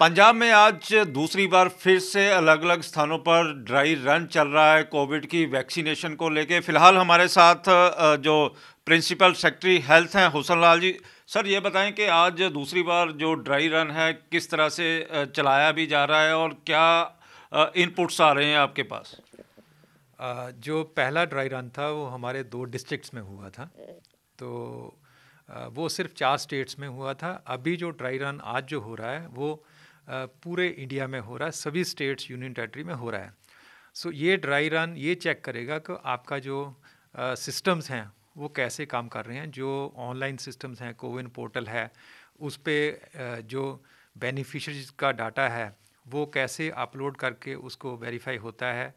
पंजाब में आज दूसरी बार फिर से अलग अलग स्थानों पर ड्राई रन चल रहा है कोविड की वैक्सीनेशन को लेके फिलहाल हमारे साथ जो प्रिंसिपल सेक्रेटरी हेल्थ हैं हुसन लाल जी सर ये बताएं कि आज दूसरी बार जो ड्राई रन है किस तरह से चलाया भी जा रहा है और क्या इनपुट्स आ रहे हैं आपके पास जो पहला ड्राई रन था वो हमारे दो डिस्ट्रिक्ट्स में हुआ था तो वो सिर्फ चार स्टेट्स में हुआ था अभी जो ड्राई रन आज जो हो रहा है वो पूरे इंडिया में हो रहा है सभी स्टेट्स यूनियन टेरेटरी में हो रहा है सो ये ड्राई रन ये चेक करेगा कि आपका जो सिस्टम्स हैं वो कैसे काम कर रहे हैं जो ऑनलाइन सिस्टम्स हैं कोविन पोर्टल है उस पर जो बेनिफिशरीज का डाटा है वो कैसे अपलोड करके उसको वेरीफाई होता है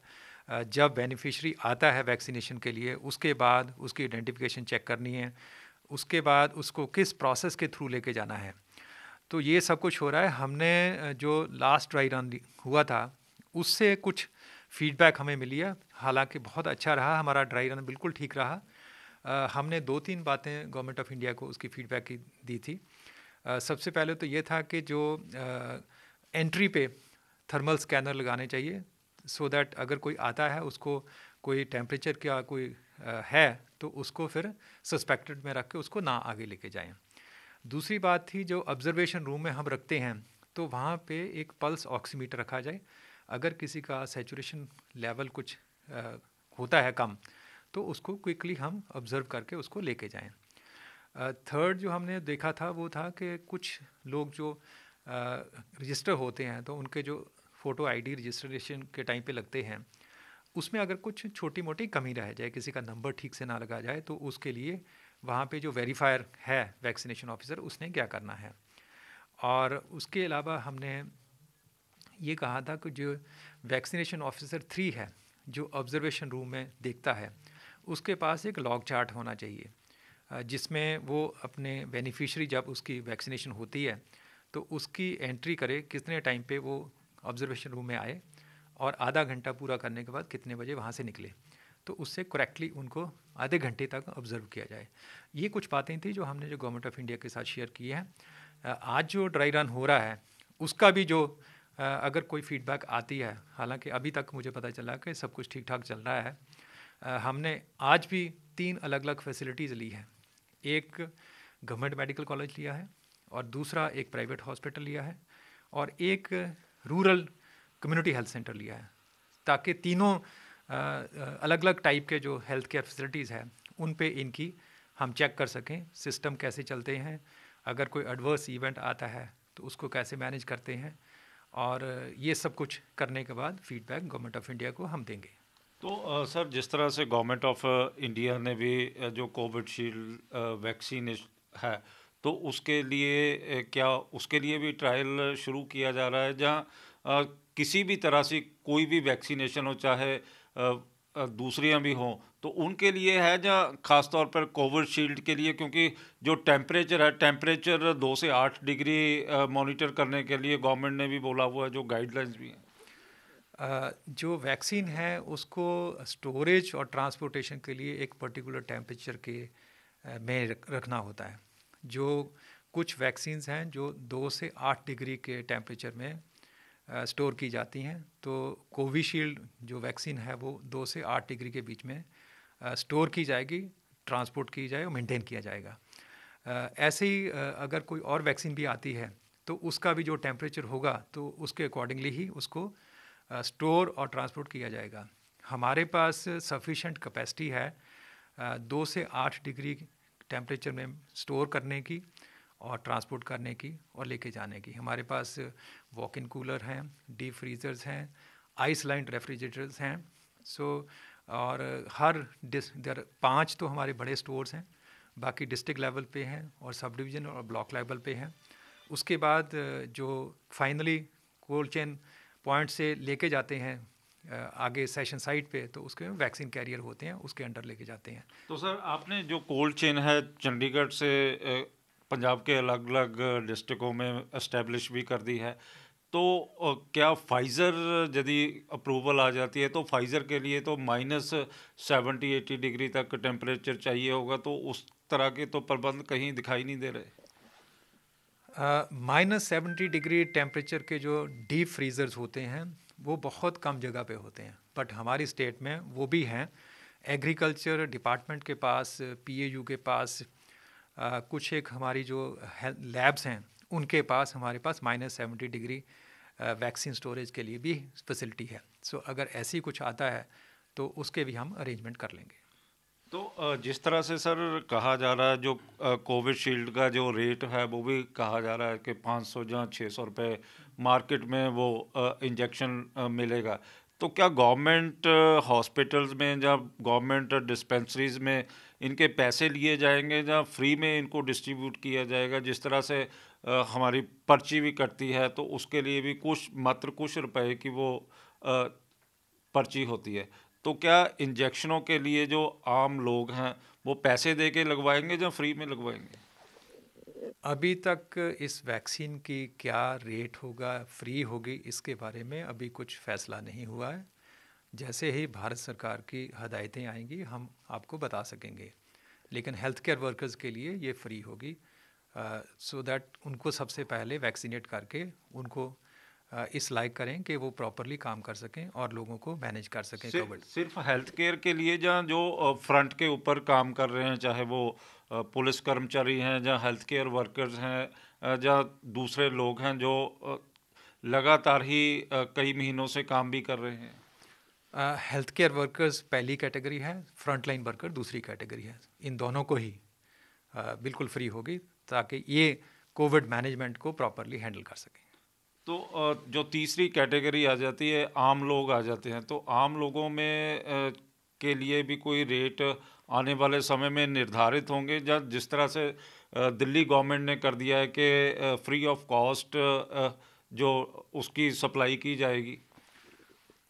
जब बेनिफिशरी आता है वैक्सीनेशन के लिए उसके बाद उसकी आइडेंटिफिकेशन चेक करनी है उसके बाद उसको किस प्रोसेस के थ्रू लेके जाना है तो ये सब कुछ हो रहा है हमने जो लास्ट ड्राई रन हुआ था उससे कुछ फीडबैक हमें मिली है हालांकि बहुत अच्छा रहा हमारा ड्राई रन बिल्कुल ठीक रहा आ, हमने दो तीन बातें गवर्नमेंट ऑफ इंडिया को उसकी फीडबैक की दी थी आ, सबसे पहले तो ये था कि जो आ, एंट्री पे थर्मल स्कैनर लगाने चाहिए सो so दैट अगर कोई आता है उसको कोई टेम्परेचर क्या कोई है तो उसको फिर सस्पेक्टेड में रख के उसको ना आगे लेके जाएं दूसरी बात थी जो ऑब्जर्वेशन रूम में हम रखते हैं तो वहाँ पे एक पल्स ऑक्सीमीटर रखा जाए अगर किसी का सेचुरेशन लेवल कुछ आ, होता है कम तो उसको क्विकली हम ऑब्ज़र्व करके उसको लेके जाएं थर्ड जो हमने देखा था वो था कि कुछ लोग जो रजिस्टर होते हैं तो उनके जो फ़ोटो आईडी रजिस्ट्रेशन के टाइम पे लगते हैं उसमें अगर कुछ छोटी मोटी कमी रह जाए किसी का नंबर ठीक से ना लगा जाए तो उसके लिए वहाँ पे जो वेरीफायर है वैक्सीनेशन ऑफिसर उसने क्या करना है और उसके अलावा हमने ये कहा था कि जो वैक्सीनेशन ऑफिसर थ्री है जो ऑब्जर्वेशन रूम में देखता है उसके पास एक लॉग चार्ट होना चाहिए जिसमें वो अपने बेनिफिशरी जब उसकी वैक्सीनेशन होती है तो उसकी एंट्री करे कितने टाइम पे वो ऑब्जर्वेशन रूम में आए और आधा घंटा पूरा करने के बाद कितने बजे वहाँ से निकले तो उससे करेक्टली उनको आधे घंटे तक ऑब्जर्व किया जाए ये कुछ बातें थी जो हमने जो गवर्नमेंट ऑफ इंडिया के साथ शेयर की है आज जो ड्राई रन हो रहा है उसका भी जो अगर कोई फीडबैक आती है हालांकि अभी तक मुझे पता चला कि सब कुछ ठीक ठाक चल रहा है हमने आज भी तीन अलग अलग फैसिलिटीज़ ली हैं एक गवर्नमेंट मेडिकल कॉलेज लिया है और दूसरा एक प्राइवेट हॉस्पिटल लिया है और एक रूरल कम्युनिटी हेल्थ सेंटर लिया है ताकि तीनों अलग अलग टाइप के जो हेल्थ केयर फैसिलिटीज़ हैं उन पे इनकी हम चेक कर सकें सिस्टम कैसे चलते हैं अगर कोई एडवर्स इवेंट आता है तो उसको कैसे मैनेज करते हैं और ये सब कुछ करने के बाद फीडबैक गवर्नमेंट ऑफ इंडिया को हम देंगे तो आ, सर जिस तरह से गवर्नमेंट ऑफ इंडिया ने भी जो कोविडशील्ड वैक्सीन है तो उसके लिए क्या उसके लिए भी ट्रायल शुरू किया जा रहा है जहाँ किसी भी तरह से कोई भी वैक्सीनेशन हो चाहे दूसरियाँ भी हों तो उनके लिए है जहाँ ख़ास तौर पर शील्ड के लिए क्योंकि जो टेम्परेचर है टेम्परेचर दो से आठ डिग्री मॉनिटर करने के लिए गवर्नमेंट ने भी बोला हुआ है जो गाइडलाइंस भी हैं जो वैक्सीन है उसको स्टोरेज और ट्रांसपोर्टेशन के लिए एक पर्टिकुलर टेम्परेचर के में रखना होता है जो कुछ वैक्सीन्स हैं जो दो से आठ डिग्री के टेम्परेचर में स्टोर की जाती हैं तो कोविशील्ड जो वैक्सीन है वो दो से आठ डिग्री के बीच में स्टोर की जाएगी ट्रांसपोर्ट की जाए और मेंटेन किया जाएगा ऐसे ही अगर कोई और वैक्सीन भी आती है तो उसका भी जो टेम्परेचर होगा तो उसके अकॉर्डिंगली ही उसको स्टोर और ट्रांसपोर्ट किया जाएगा हमारे पास सफिशेंट कैपेसिटी है दो से आठ डिग्री टेम्परेचर में स्टोर करने की और ट्रांसपोर्ट करने की और लेके जाने की हमारे पास वॉक इन कूलर हैं डीप फ्रीज़र्स हैं आइस लाइन रेफ्रिजरेटर्स हैं सो और हर डिस पाँच तो हमारे बड़े स्टोर्स हैं बाकी डिस्ट्रिक्ट लेवल पे हैं और सब डिवीज़न और ब्लॉक लेवल पे हैं उसके बाद जो फाइनली कोल्ड चेन पॉइंट से लेके जाते हैं आगे सेशन साइट पे तो उसके वैक्सीन कैरियर होते हैं उसके अंडर लेके जाते हैं तो सर आपने जो कोल्ड चेन है चंडीगढ़ से पंजाब के अलग अलग डिस्ट्रिक्टों में इस्टेब्लिश भी कर दी है तो क्या फाइज़र यदि अप्रूवल आ जाती है तो फाइज़र के लिए तो माइनस सेवेंटी एटी डिग्री तक टेम्परेचर चाहिए होगा तो उस तरह के तो प्रबंध कहीं दिखाई नहीं दे रहे माइनस सेवेंटी डिग्री टेम्परेचर के जो डीप फ्रीज़र्स होते हैं वो बहुत कम जगह पे होते हैं बट हमारी स्टेट में वो भी हैं एग्रीकल्चर डिपार्टमेंट के पास पीएयू के पास आ, कुछ एक हमारी जो लैब्स हैं उनके पास हमारे पास minus seventy degree vaccine storage के लिए भी फैसिलिटी है सो so, अगर ऐसी कुछ आता है तो उसके भी हम अरेंजमेंट कर लेंगे तो जिस तरह से सर कहा जा रहा है जो कोविशील्ड का जो रेट है वो भी कहा जा रहा है कि 500 या 600 रुपए मार्केट में वो इंजेक्शन मिलेगा तो क्या गवर्नमेंट हॉस्पिटल्स में या गवर्नमेंट डिस्पेंसरीज में इनके पैसे लिए जाएंगे या फ्री में इनको डिस्ट्रीब्यूट किया जाएगा जिस तरह से हमारी पर्ची भी कटती है तो उसके लिए भी कुछ मात्र कुछ रुपए की वो पर्ची होती है तो क्या इंजेक्शनों के लिए जो आम लोग हैं वो पैसे दे के लगवाएंगे या फ्री में लगवाएंगे अभी तक इस वैक्सीन की क्या रेट होगा फ्री होगी इसके बारे में अभी कुछ फैसला नहीं हुआ है जैसे ही भारत सरकार की हदायतें आएंगी हम आपको बता सकेंगे लेकिन हेल्थ केयर वर्कर्स के लिए ये फ्री होगी सो uh, दैट so उनको सबसे पहले वैक्सीनेट करके उनको इस लाइक करें कि वो प्रॉपरली काम कर सकें और लोगों को मैनेज कर सकें कोविड सिर्फ हेल्थ केयर के लिए जहाँ जो फ्रंट के ऊपर काम कर रहे हैं चाहे वो पुलिस कर्मचारी हैं जहाँ हेल्थ केयर वर्कर्स हैं जहाँ दूसरे लोग हैं जो लगातार ही कई महीनों से काम भी कर रहे हैं हेल्थ केयर वर्कर्स पहली कैटेगरी है फ्रंट लाइन वर्कर दूसरी कैटेगरी है इन दोनों को ही बिल्कुल फ्री होगी ताकि ये कोविड मैनेजमेंट को प्रॉपरली हैंडल कर सकें तो जो तीसरी कैटेगरी आ जाती है आम लोग आ जाते हैं तो आम लोगों में के लिए भी कोई रेट आने वाले समय में निर्धारित होंगे या जिस तरह से दिल्ली गवर्नमेंट ने कर दिया है कि फ्री ऑफ कॉस्ट जो उसकी सप्लाई की जाएगी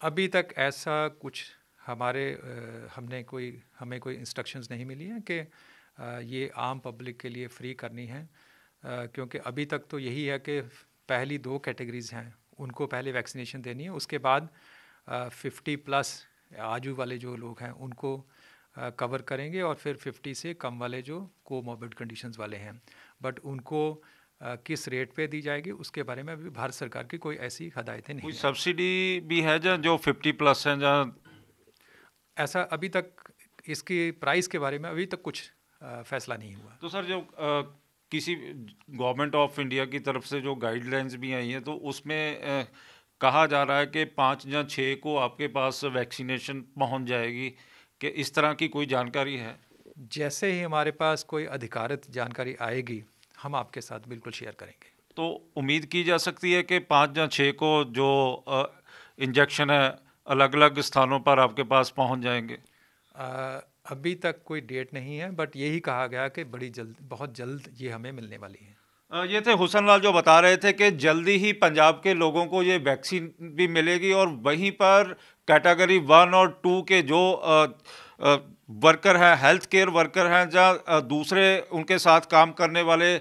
अभी तक ऐसा कुछ हमारे हमने कोई हमें कोई इंस्ट्रक्शंस नहीं मिली हैं कि ये आम पब्लिक के लिए फ्री करनी है क्योंकि अभी तक तो यही है कि पहली दो कैटेगरीज हैं उनको पहले वैक्सीनेशन देनी है उसके बाद फिफ्टी प्लस आजू वाले जो लोग हैं उनको कवर करेंगे और फिर फिफ्टी से कम वाले जो कोमोबिड कंडीशंस वाले हैं बट उनको आ, किस रेट पे दी जाएगी उसके बारे में अभी भारत सरकार की कोई ऐसी हदायतें नहीं कोई सब्सिडी भी है जहाँ जो फिफ्टी प्लस हैं जहाँ ऐसा अभी तक इसकी प्राइस के बारे में अभी तक कुछ आ, फैसला नहीं हुआ तो सर जो आ, किसी गवर्नमेंट ऑफ इंडिया की तरफ से जो गाइडलाइंस भी आई हैं तो उसमें कहा जा रहा है कि पाँच या छः को आपके पास वैक्सीनेशन पहुंच जाएगी कि इस तरह की कोई जानकारी है जैसे ही हमारे पास कोई अधिकारित जानकारी आएगी हम आपके साथ बिल्कुल शेयर करेंगे तो उम्मीद की जा सकती है कि पाँच या छः को जो इंजेक्शन है अलग अलग स्थानों पर आपके पास पहुंच जाएंगे आ, अभी तक कोई डेट नहीं है बट यही कहा गया कि बड़ी जल्द बहुत जल्द ये हमें मिलने वाली है ये थे हुसन लाल जो बता रहे थे कि जल्दी ही पंजाब के लोगों को ये वैक्सीन भी मिलेगी और वहीं पर कैटेगरी वन और टू के जो वर्कर हैं हेल्थ केयर वर्कर हैं जहाँ दूसरे उनके साथ काम करने वाले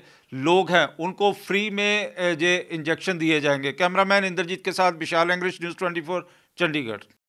लोग हैं उनको फ्री में ये इंजेक्शन दिए जाएंगे कैमरामैन इंद्रजीत के साथ Vishal English news twenty Chandigarh